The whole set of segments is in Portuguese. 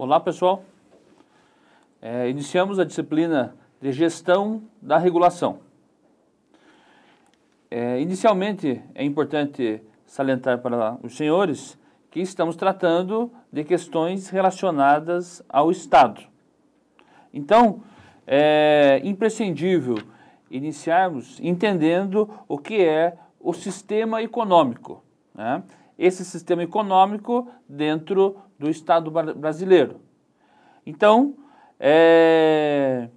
Olá, pessoal. É, iniciamos a disciplina de gestão da regulação. É, inicialmente, é importante salientar para os senhores que estamos tratando de questões relacionadas ao Estado. Então, é imprescindível iniciarmos entendendo o que é o sistema econômico. Né? esse sistema econômico dentro do Estado brasileiro. Então, é,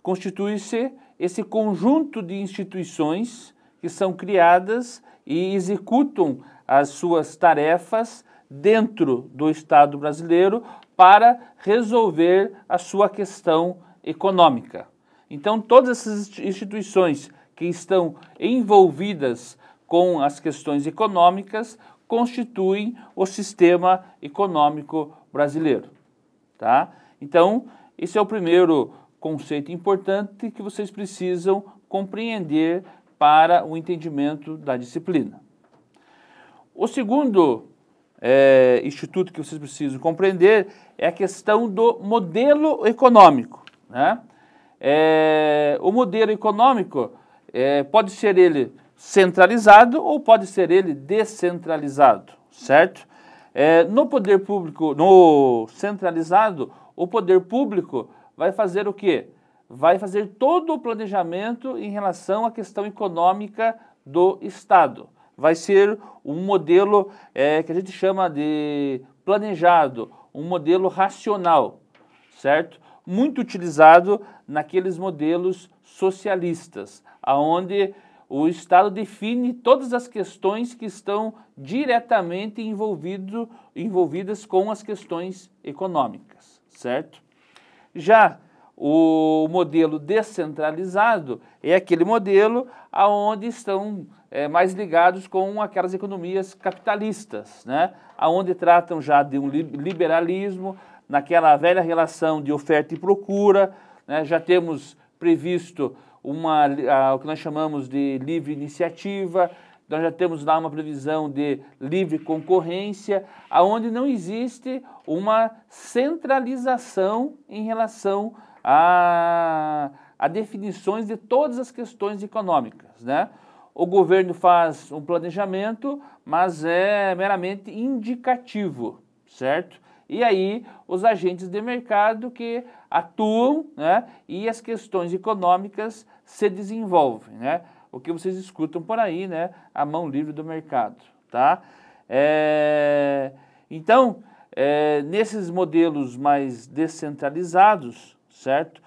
constitui-se esse conjunto de instituições que são criadas e executam as suas tarefas dentro do Estado brasileiro para resolver a sua questão econômica. Então, todas essas instituições que estão envolvidas com as questões econômicas constituem o sistema econômico brasileiro. Tá? Então, esse é o primeiro conceito importante que vocês precisam compreender para o entendimento da disciplina. O segundo é, instituto que vocês precisam compreender é a questão do modelo econômico. Né? É, o modelo econômico é, pode ser ele centralizado ou pode ser ele descentralizado, certo? É, no poder público, no centralizado, o poder público vai fazer o quê? Vai fazer todo o planejamento em relação à questão econômica do Estado. Vai ser um modelo é, que a gente chama de planejado, um modelo racional, certo? Muito utilizado naqueles modelos socialistas, aonde o Estado define todas as questões que estão diretamente envolvido, envolvidas com as questões econômicas, certo? Já o modelo descentralizado é aquele modelo aonde estão é, mais ligados com aquelas economias capitalistas, né? aonde tratam já de um liberalismo, naquela velha relação de oferta e procura, né? já temos previsto uma, a, o que nós chamamos de livre iniciativa, nós já temos lá uma previsão de livre concorrência, aonde não existe uma centralização em relação a, a definições de todas as questões econômicas, né? O governo faz um planejamento, mas é meramente indicativo, certo? E aí os agentes de mercado que atuam né, e as questões econômicas se desenvolvem, né? O que vocês escutam por aí, né? A mão livre do mercado, tá? É, então, é, nesses modelos mais descentralizados, certo?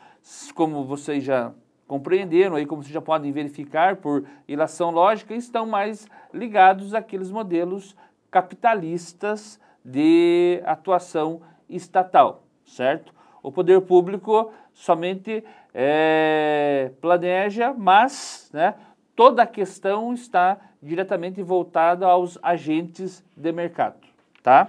Como vocês já compreenderam, aí como vocês já podem verificar por ilação lógica, estão mais ligados àqueles modelos capitalistas de atuação estatal, certo? O poder público somente é, planeja, mas né, toda a questão está diretamente voltada aos agentes de mercado, tá?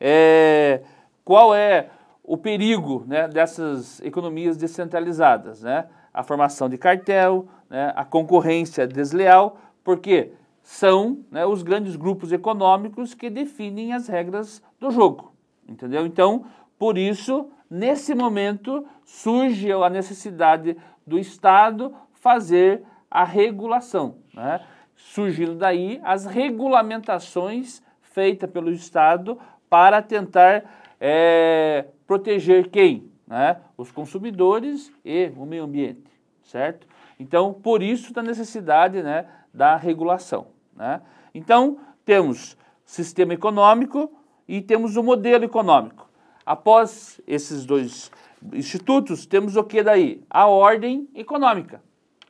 É, qual é o perigo né, dessas economias descentralizadas, né? A formação de cartel, né, a concorrência desleal, porque são né, os grandes grupos econômicos que definem as regras do jogo, entendeu? Então, por isso, nesse momento, surge a necessidade do Estado fazer a regulação, né? surgindo daí as regulamentações feitas pelo Estado para tentar é, proteger quem? Né? Os consumidores e o meio ambiente, certo? Então, por isso da necessidade né, da regulação. Né? Então, temos sistema econômico e temos o modelo econômico. Após esses dois institutos, temos o que daí? A ordem econômica,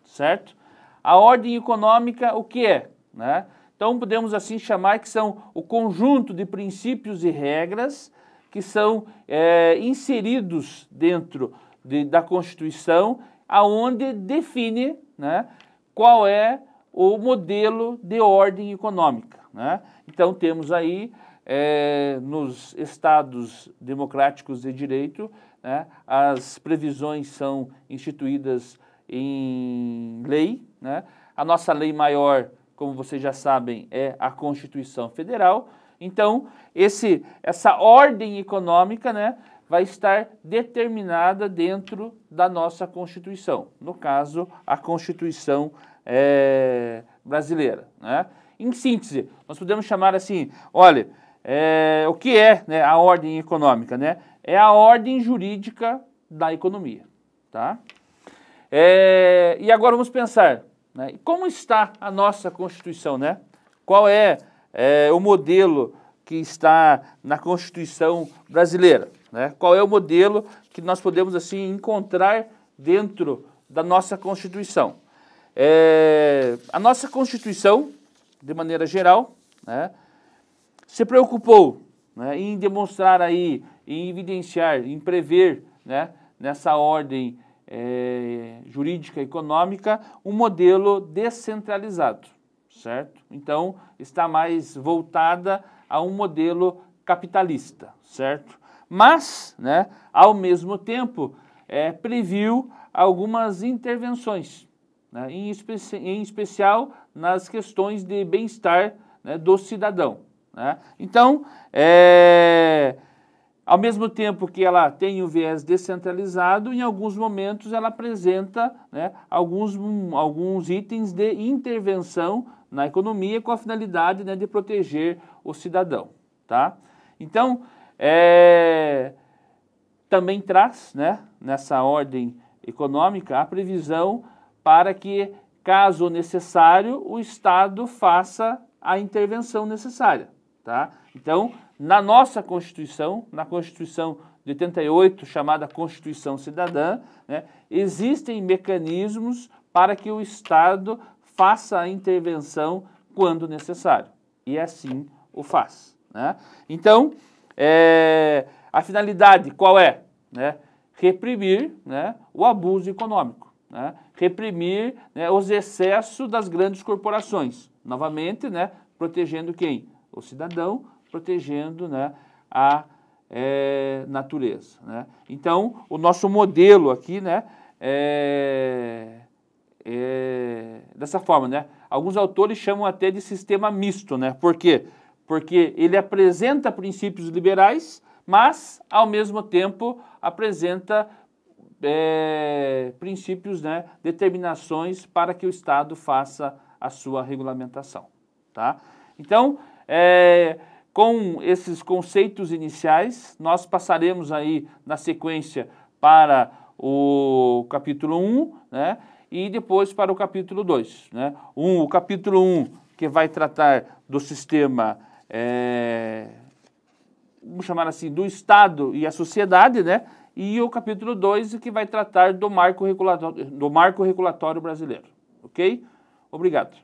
certo? A ordem econômica, o que é? Né? Então, podemos assim chamar que são o conjunto de princípios e regras que são é, inseridos dentro de, da Constituição, aonde define né, qual é o modelo de ordem econômica. Né? Então temos aí é, nos estados democráticos de direito né, as previsões são instituídas em lei. Né? A nossa lei maior, como vocês já sabem, é a Constituição Federal. Então esse essa ordem econômica, né, vai estar determinada dentro da nossa Constituição, no caso, a Constituição Federal é, brasileira. Né? Em síntese, nós podemos chamar assim, olha, é, o que é né, a ordem econômica? Né? É a ordem jurídica da economia. Tá? É, e agora vamos pensar, né, como está a nossa Constituição? Né? Qual é, é o modelo que está na Constituição brasileira? Né? Qual é o modelo que nós podemos assim encontrar dentro da nossa Constituição? É, a nossa Constituição, de maneira geral, né, se preocupou né, em demonstrar aí, em evidenciar, em prever né, nessa ordem é, jurídica econômica um modelo descentralizado, certo? Então está mais voltada a um modelo capitalista, certo? Mas, né, ao mesmo tempo, é, previu algumas intervenções, né, em, em, especial nas questões de bem-estar né, do cidadão. Né? Então, é, ao mesmo tempo que ela tem o viés descentralizado, em alguns momentos ela apresenta né, alguns, alguns itens de intervenção na economia com a finalidade né, de proteger o cidadão. Tá? Então, é, também traz né, nessa ordem econômica a previsão para que, caso necessário, o Estado faça a intervenção necessária. Tá? Então, na nossa Constituição, na Constituição de 88, chamada Constituição Cidadã, né, existem mecanismos para que o Estado faça a intervenção quando necessário. E assim o faz. Né? Então, é, a finalidade qual é? Né? Reprimir né, o abuso econômico né, reprimir né, os excessos das grandes corporações. Novamente, né, protegendo quem? O cidadão, protegendo né, a é, natureza. Né? Então, o nosso modelo aqui né, é, é dessa forma. Né? Alguns autores chamam até de sistema misto. Né? Por quê? Porque ele apresenta princípios liberais, mas, ao mesmo tempo, apresenta é, princípios, né, determinações para que o Estado faça a sua regulamentação. Tá? Então, é, com esses conceitos iniciais, nós passaremos aí na sequência para o capítulo 1, né, e depois para o capítulo 2. Né? Um, o capítulo 1, que vai tratar do sistema, é, vamos chamar assim, do Estado e a sociedade, né? e o capítulo 2, que vai tratar do marco regulatório, do marco regulatório brasileiro. Ok? Obrigado.